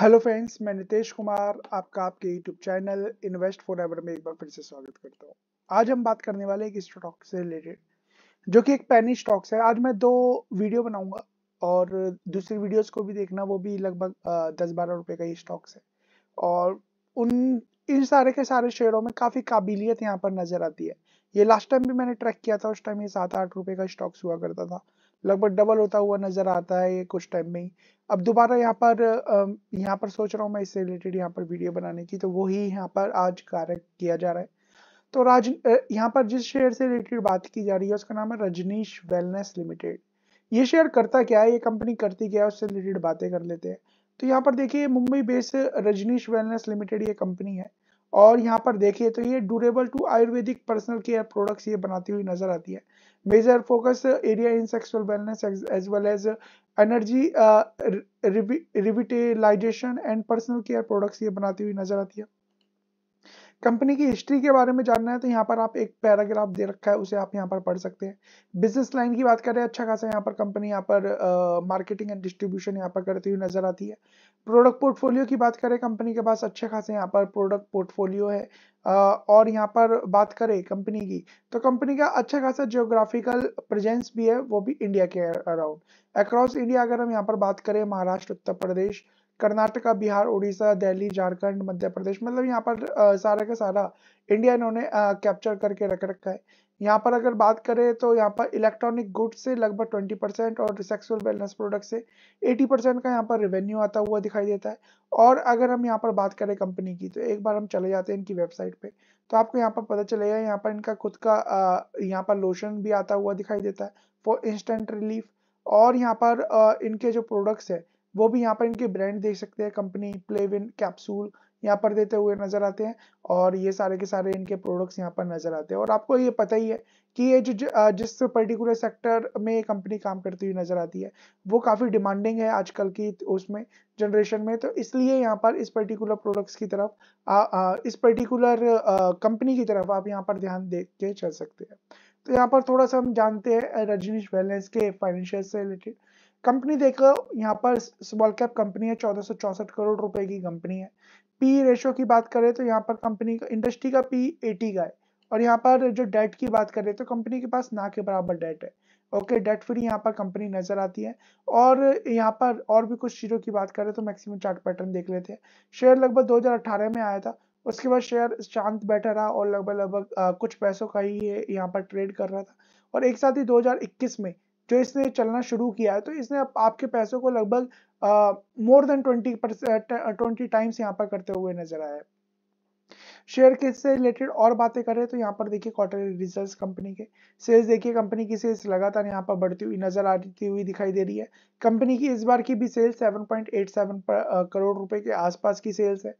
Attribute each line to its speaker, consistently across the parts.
Speaker 1: hello friends मैं नितेश कुमार आपका आपके YouTube channel invest forever में एक बार फिर से स्वागत करता हूँ आज हम बात करने वाले एक स्टॉक से रिलेटेड जो कि एक पैनी स्टॉक्स है आज मैं दो वीडियो बनाऊंगा और दूसरी वीडियोस को भी देखना वो भी लगभग दस बारह रुपए का ही स्टॉक्स है और उन इन सारे के सारे शेयरों में काफ़ी काबिलियत यहाँ पर नज़र आती है ये लास्ट टाइम भी मैंने ट्रैक किया था उस टाइम ये सात आठ रुपये का स्टॉक्स हुआ करता था लगभग डबल होता हुआ नजर आता है ये कुछ टाइम में ही अब दोबारा यहाँ पर यहाँ पर सोच रहा हूँ मैं इससे रिलेटेड यहाँ पर वीडियो बनाने की तो वही यहाँ पर आज कार्य किया जा रहा है तो राज यहाँ पर जिस शेयर से रिलेटेड बात की जा रही है उसका नाम है रजनीश वेलनेस लिमिटेड ये शेयर करता क्या है ये कंपनी करती क्या है उससे रिलेटेड बातें कर लेते हैं तो यहाँ पर देखिए Mumbai based Rajnish wellness limited ये कंपनी है और यहाँ पर देखिए तो ये durable to ayurvedic personal care products ये बनाती हुई नजर आती है major focus area in sexual wellness as well as energy revitalization and personal care products ये बनाती हुई नजर आती है कंपनी की हिस्ट्री के बारे में जानना है तो यहाँ पर आप एक पैराग्राफ दे रखा है उसे आप यहाँ पर पढ़ सकते हैं बिजनेस लाइन की बात करें अच्छा खासा यहाँ पर कंपनी यहाँ पर मार्केटिंग एंड डिस्ट्रीब्यूशन यहाँ पर करती हुई नजर आती है प्रोडक्ट पोर्टफोलियो की बात करें कंपनी के पास अच्छे खासे यहाँ पर प्रोडक्ट पोर्टफोलियो है और यहाँ पर बात करें कंपनी की तो कंपनी का अच्छा खासा जियोग्राफिकल प्रेजेंस भी है वो भी इंडिया के अराउंड अक्रॉस इंडिया अगर हम यहाँ पर बात करें महाराष्ट्र उत्तर प्रदेश कर्नाटका बिहार उड़ीसा दिल्ली झारखंड मध्य प्रदेश मतलब यहाँ पर सारा का सारा इंडिया इन्होंने कैप्चर करके रख रखा है यहाँ पर अगर बात करें तो यहाँ पर इलेक्ट्रॉनिक गुड्स से लगभग 20 परसेंट और सेक्सुअल वेलनेस प्रोडक्ट से 80 परसेंट का यहाँ पर रेवेन्यू आता हुआ दिखाई देता है और अगर हम यहाँ पर बात करें कंपनी की तो एक बार हम चले जाते हैं इनकी वेबसाइट पे तो आपको यहाँ पर पता चलेगा यहाँ पर इनका खुद का यहाँ पर लोशन भी आता हुआ दिखाई देता है फॉर इंस्टेंट रिलीफ और यहाँ पर इनके जो प्रोडक्ट्स है वो भी यहाँ पर इनके ब्रांड देख सकते हैं कंपनी प्लेविन कैप्सूल यहाँ पर देते हुए नजर आते हैं और ये सारे के सारे इनके प्रोडक्ट्स यहाँ पर नजर आते हैं और आपको ये पता ही है कि ये जो जिस पर्टिकुलर सेक्टर में ये कंपनी काम करती हुई नजर आती है वो काफ़ी डिमांडिंग है आजकल की उसमें जनरेशन में तो इसलिए यहाँ पर इस पर्टिकुलर प्रोडक्ट्स की तरफ आ, आ, इस पर्टिकुलर कंपनी की तरफ आप यहाँ पर ध्यान दे के चल सकते हैं तो यहाँ पर थोड़ा सा हम जानते हैं रजनीश वेलनेस के फाइनेंशियल से रिलेटेड कंपनी देखो यहाँ पर स्मॉल कैप कंपनी है चौदह करोड़ रुपए की कंपनी है पी रेशो की बात करें तो यहाँ पर कंपनी का इंडस्ट्री का पी एटी का है और यहाँ पर जो डेट की बात करें तो कंपनी के पास ना के बराबर डेट है ओके डेट फ्री यहाँ पर कंपनी नजर आती है और यहाँ पर और भी कुछ चीज़ों की बात करें तो मैक्सिमम चार्ट पैटर्न देख लेते हैं शेयर लगभग 2018 में आया था उसके बाद शेयर शांत बैठा रहा और लगभग लगभग कुछ पैसों का ही यहाँ पर ट्रेड कर रहा था और एक साथ ही 2021 में जो इसने चलना शुरू किया है तो इसने आप, आपके पैसों को लगभग more than twenty twenty times यहाँ पर करते हुए नजर आया है शेयर के से रिलेटेड और बातें करें तो यहाँ पर देखिए क्वार्टरली रिजल्ट्स कंपनी के सेल्स देखिए कंपनी की सेल्स लगातार यहाँ पर बढ़ती हुई नजर आती हुई दिखाई दे रही है कंपनी की इस बार की भी सेल्स 7.87 करोड़ रुपए के आसपास की सेल्स है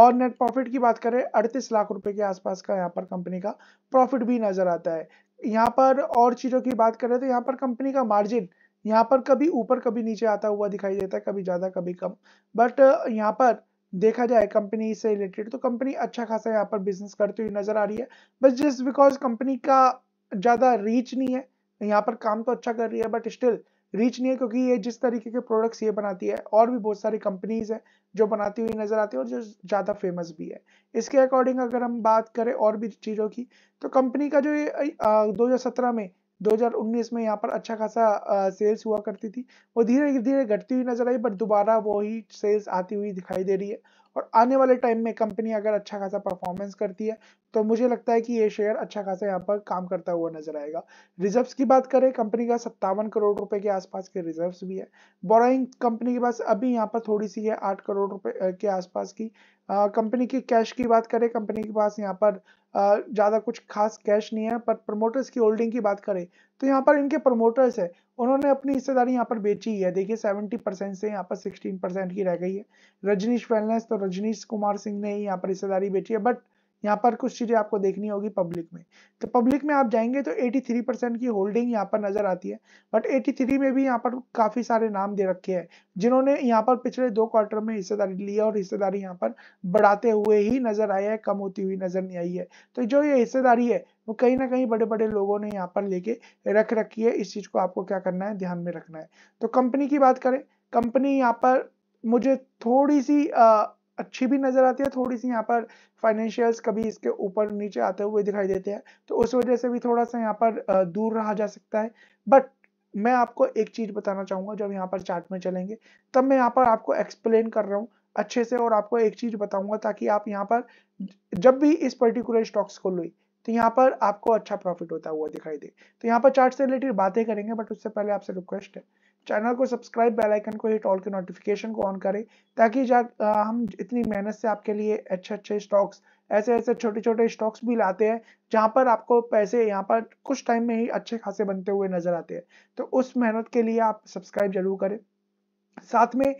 Speaker 1: और नेट प्रॉफिट की बात करें अड़तीस लाख रुपए के आसपास का यहाँ पर कंपनी का प्रॉफिट भी नजर आता है यहाँ पर और चीज़ों की बात करें तो यहाँ पर कंपनी का मार्जिन यहाँ पर कभी ऊपर कभी नीचे आता हुआ दिखाई देता है कभी ज़्यादा कभी कम बट यहाँ पर देखा जाए कंपनी से रिलेटेड तो कंपनी अच्छा खासा यहाँ पर बिजनेस करती हुई नजर आ रही है बस जस्ट बिकॉज कंपनी का ज़्यादा रीच नहीं है यहाँ पर काम तो अच्छा कर रही है बट स्टिल रीच नहीं है क्योंकि ये जिस तरीके के प्रोडक्ट्स ये बनाती है और भी बहुत सारी कंपनीज है जो बनाती हुई नज़र आती है और जो ज़्यादा फेमस भी है इसके अकॉर्डिंग अगर हम बात करें और भी चीज़ों की तो कंपनी का जो ये दो में 2019 में यहाँ पर अच्छा खासा सेल्स हुआ करती थी वो धीरे धीरे घटती हुई नजर आई बट दोबारा वो ही सेल्स आती हुई दिखाई दे रही है और आने वाले टाइम में कंपनी अगर अच्छा खासा परफॉर्मेंस करती है तो मुझे लगता है कि ये शेयर अच्छा खासा यहाँ पर काम करता हुआ नजर आएगा रिजर्व्स की बात करें कंपनी का सत्तावन करोड़ रुपए के आसपास के रिजर्व्स भी है बोराइंग कंपनी के पास अभी यहाँ पर थोड़ी सी है आठ करोड़ रुपए के आसपास की कंपनी की कैश की बात करें कंपनी के पास यहाँ पर ज़्यादा कुछ खास कैश नहीं है पर प्रमोटर्स की होल्डिंग की बात करें तो यहाँ पर इनके प्रमोटर्स है उन्होंने अपनी हिस्सेदारी यहाँ पर बेची है देखिए 70 परसेंट से यहाँ पर 16 परसेंट की रह गई है रजनीश वेलनेस तो रजनीश कुमार सिंह ने ही यहाँ पर हिस्सेदारी बेची है बट यहाँ पर कुछ चीज़ें आपको देखनी होगी पब्लिक में तो पब्लिक में आप जाएंगे तो 83 परसेंट की होल्डिंग यहाँ पर नज़र आती है बट 83 में भी यहाँ पर काफ़ी सारे नाम दे रखे हैं जिन्होंने यहाँ पर पिछले दो क्वार्टर में हिस्सेदारी ली है और हिस्सेदारी यहाँ पर बढ़ाते हुए ही नज़र आया है कम होती हुई नज़र नहीं आई है तो जो ये हिस्सेदारी है वो कहीं ना कहीं बड़े बड़े लोगों ने यहाँ पर लेके रख रखी है इस चीज़ को आपको क्या करना है ध्यान में रखना है तो कंपनी की बात करें कंपनी यहाँ पर मुझे थोड़ी सी आ, अच्छी भी नजर आती है थोड़ी सी यहाँ पर फाइनेंशियल्स कभी इसके ऊपर नीचे आते हुए दिखाई देते हैं तो उस वजह से भी थोड़ा सा यहाँ पर दूर रहा जा सकता है बट मैं आपको एक चीज बताना चाहूंगा जब यहाँ पर चार्ट में चलेंगे तब मैं यहाँ पर आपको एक्सप्लेन कर रहा हूँ अच्छे से और आपको एक चीज बताऊंगा ताकि आप यहाँ पर जब भी इस पर्टिकुलर स्टॉक्स को लो तो यहाँ पर आपको अच्छा प्रॉफिट होता हुआ दिखाई दे तो यहाँ पर चार्ट से रिलेटेड बातें करेंगे बट उससे पहले आपसे रिक्वेस्ट है चैनल को सब्सक्राइब बेल आइकन को हिट ऑल के नोटिफिकेशन को ऑन करें ताकि जा आ, हम इतनी मेहनत से आपके लिए अच्छे अच्छे स्टॉक्स ऐसे ऐसे छोटे छोटे स्टॉक्स भी लाते हैं जहाँ पर आपको पैसे यहाँ पर कुछ टाइम में ही अच्छे खासे बनते हुए नजर आते हैं तो उस मेहनत के लिए आप सब्सक्राइब जरूर करें साथ में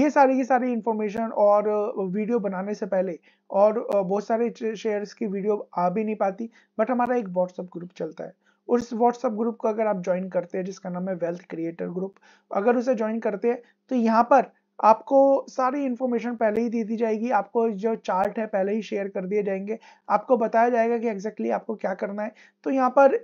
Speaker 1: ये सारी की सारी इंफॉर्मेशन और वीडियो बनाने से पहले और बहुत सारे शेयर्स की वीडियो आ भी नहीं पाती बट हमारा एक व्हाट्सएप ग्रुप चलता है और इस व्हाट्सएप ग्रुप को अगर आप ज्वाइन करते हैं जिसका नाम है वेल्थ क्रिएटर ग्रुप अगर उसे ज्वाइन करते हैं तो यहाँ पर आपको सारी इन्फॉर्मेशन पहले ही दे दी जाएगी आपको जो चार्ट है पहले ही शेयर कर दिए जाएंगे आपको बताया जाएगा कि एग्जैक्टली exactly आपको क्या करना है तो यहाँ पर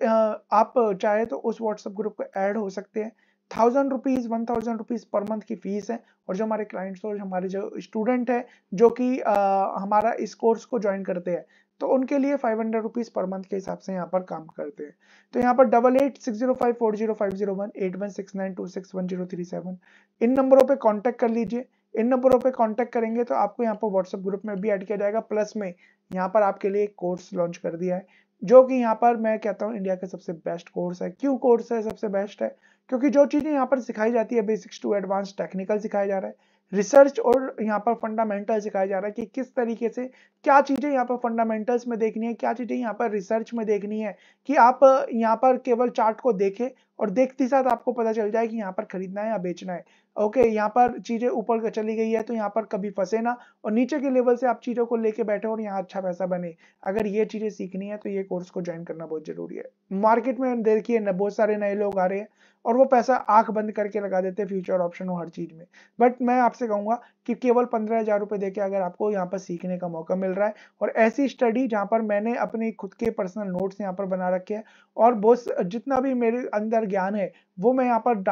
Speaker 1: आप चाहे तो उस व्हाट्सअप ग्रुप को ऐड हो सकते हैं thousand rupees one thousand rupees per month की फीस है और जो हमारे क्लाइंट्स और हमारे जो स्टूडेंट है जो कि हमारा इस कोर्स को ज्वाइन करते हैं तो उनके लिए five hundred rupees per month के हिसाब से यहाँ पर काम करते हैं तो यहाँ पर double eight six zero five four zero five zero one eight one six nine two six one zero three seven इन नंबरों पे कांटेक्ट कर लीजिए इन नंबरों पे कांटेक्ट करेंगे तो आपको यहाँ पर व्हाट्सएप ग्रुप में भी ऐड किया जाएगा प्लस में यहाँ पर आपके लिए एक कोर्स लॉन्च कर दिया है जो कि यहाँ पर मैं कहता हूँ इंडिया का सबसे बेस्ट कोर्स है क्यों कोर्स है सबसे बेस्ट है क्योंकि जो चीज़ें यहाँ पर सिखाई जाती है बेसिक्स टू एडवांस टेक्निकल सिखाया जा रहा है रिसर्च और यहाँ पर फंडामेंटल सिखाया जा रहा है कि किस तरीके से क्या चीज़ें यहाँ पर फंडामेंटल्स में देखनी है क्या चीज़ें यहाँ पर रिसर्च में देखनी है कि आप यहाँ पर केवल चार्ट को देखें और देखते ही साथ आपको पता चल जाए कि यहाँ पर खरीदना है या बेचना है ओके यहाँ पर चीजें ऊपर चली गई है तो यहाँ पर कभी फंसे ना और नीचे के लेवल से आप चीजों को लेके बैठे और यहाँ अच्छा पैसा बने अगर ये चीजें सीखनी है तो ये कोर्स को ज्वाइन करना बहुत जरूरी है मार्केट में देखिए बहुत सारे नए लोग आ रहे हैं और वो पैसा आंख बंद करके लगा देते हैं फ्यूचर ऑप्शन हर चीज में बट मैं आपसे कहूंगा कि केवल पंद्रह हज़ार रुपये देके अगर आपको यहाँ पर सीखने का मौका मिल रहा है और ऐसी स्टडी जहाँ पर मैंने अपने खुद के पर्सनल नोट्स यहाँ पर बना रखे हैं और बहुत जितना भी मेरे अंदर ज्ञान है वो मैं यहाँ पर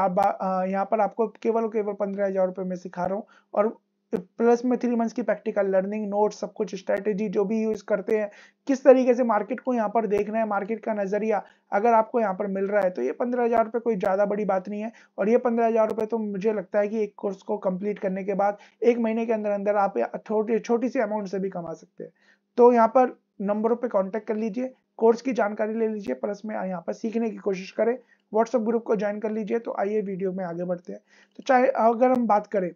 Speaker 1: यहाँ पर आपको केवल केवल पंद्रह हज़ार रुपये में सिखा रहा हूँ और प्लस में थ्री मंथ्स की प्रैक्टिकल लर्निंग नोट सब कुछ स्ट्रेटेजी जो भी यूज करते हैं किस तरीके से मार्केट को यहाँ पर देखना है मार्केट का नजरिया अगर आपको यहाँ पर मिल रहा है तो ये पंद्रह हजार रुपये कोई ज़्यादा बड़ी बात नहीं है और ये पंद्रह हजार रुपये तो मुझे लगता है कि एक कोर्स को कंप्लीट करने के बाद एक महीने के अंदर अंदर आप छोटी छोटी सी अमाउंट से भी कमा सकते हैं तो यहाँ पर नंबरों पर कॉन्टैक्ट कर लीजिए कोर्स की जानकारी ले लीजिए प्लस में यहाँ पर सीखने की कोशिश करें व्हाट्सएप ग्रुप को ज्वाइन कर लीजिए तो आइए वीडियो में आगे बढ़ते हैं तो चाहे अगर हम बात करें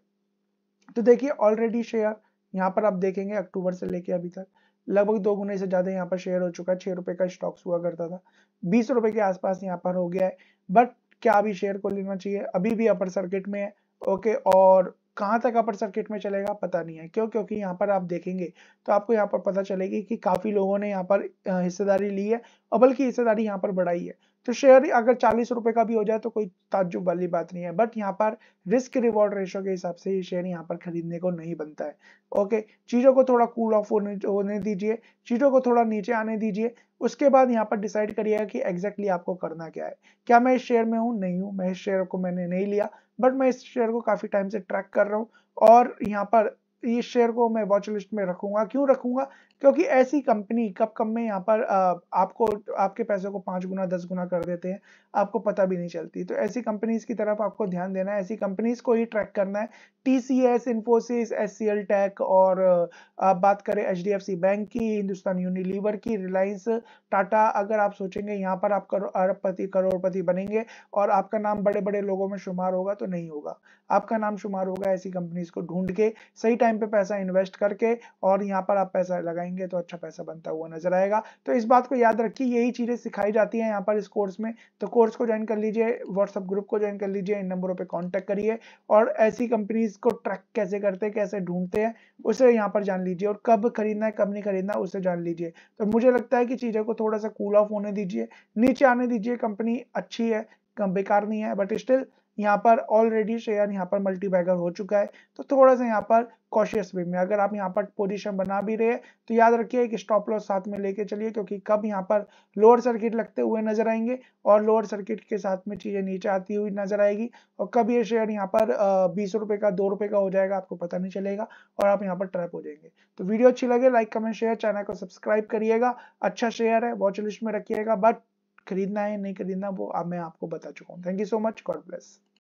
Speaker 1: तो देखिए ऑलरेडी शेयर यहाँ पर आप देखेंगे अक्टूबर से लेके अभी तक लगभग दो गुने से ज्यादा यहाँ पर शेयर हो चुका है छह रुपए का स्टॉक्स हुआ करता था बीस रुपए के आसपास यहाँ पर हो गया है बट क्या अभी शेयर को लेना चाहिए अभी भी अपर सर्किट में है ओके और कहाँ तक अपर सर्किट में चलेगा पता नहीं है क्यों क्योंकि यहाँ पर आप देखेंगे तो आपको यहाँ पर पता चलेगी कि काफी लोगों ने यहाँ पर हिस्सेदारी ली है और बल्कि हिस्सेदारी यहाँ पर बढ़ाई है तो शेयर अगर चालीस रुपए का भी हो जाए तो कोई ताजुब वाली बात नहीं है बट यहाँ पर रिस्क रिवॉर्ड रेशो के हिसाब से ये शेयर यहाँ पर खरीदने को नहीं बनता है ओके चीज़ों को थोड़ा कूल ऑफ होने होने दीजिए चीज़ों को थोड़ा नीचे आने दीजिए उसके बाद यहाँ पर डिसाइड करिएगा कि एग्जैक्टली आपको करना क्या है क्या मैं इस शेयर में हूँ नहीं हूँ मैं इस शेयर को मैंने नहीं लिया बट मैं इस शेयर को काफ़ी टाइम से ट्रैक कर रहा हूँ और यहाँ पर इस शेयर को मैं वॉच लिस्ट में रखूंगा क्यों रखूंगा क्योंकि ऐसी कंपनी कब कम में यहाँ पर आपको आपके पैसे को पांच गुना दस गुना कर देते हैं आपको पता भी नहीं चलती तो ऐसी कंपनीज की तरफ आपको ध्यान देना है ऐसी कंपनीज को ही ट्रैक करना है T C S Infosys S C L tech और आप बात करें H D F C bank की हिंदुस्तान यूनिलीवर की रिलायंस टाटा अगर आप सोचेंगे यहाँ पर आप करो अरबपति करोड़पति बनेंगे और आपका नाम बड़े बड़े लोगों में शुमार होगा तो नहीं होगा आपका नाम शुमार होगा ऐसी कंपनीज को ढूंढ के सही टाइम टाइम पे पैसा इन्वेस्ट करके और यहाँ पर आप पैसा लगाएंगे तो अच्छा पैसा बनता हुआ नजर आएगा तो इस बात को याद रखिए यही चीज़ें सिखाई जाती हैं यहाँ पर इस कोर्स में तो कोर्स को ज्वाइन कर लीजिए व्हाट्सअप ग्रुप को ज्वाइन कर लीजिए इन नंबरों पर कॉन्टेक्ट करिए और ऐसी कंपनीज को ट्रैक कैसे करते हैं कैसे ढूंढते हैं उसे यहाँ पर जान लीजिए और कब खरीदना है कब नहीं खरीदना उसे जान लीजिए तो मुझे लगता है कि चीज़ों को थोड़ा सा कूल ऑफ होने दीजिए नीचे आने दीजिए कंपनी अच्छी है बेकार नहीं है बट स्टिल यहाँ पर ऑलरेडी शेयर यहाँ पर मल्टी बैगर हो चुका है तो थोड़ा सा यहाँ पर कॉशियस वे में अगर आप यहाँ पर पोजीशन बना भी रहे तो याद रखिए एक स्टॉप लॉस साथ में लेके चलिए क्योंकि कब यहाँ पर लोअर सर्किट लगते हुए नजर आएंगे और लोअर सर्किट के साथ में चीजें नीचे आती हुई नजर आएगी और कब ये शेयर यहाँ पर बीस रुपए का दो रुपए का हो जाएगा आपको पता नहीं चलेगा और आप यहाँ पर ट्रैप हो जाएंगे तो वीडियो अच्छी लगे लाइक कमेंट शेयर चैनल को सब्सक्राइब करिएगा अच्छा शेयर है वॉच लिस्ट में रखिएगा बट खरीदना है नहीं खरीदना वो अब मैं आपको बता चुका हूँ thank you so much God bless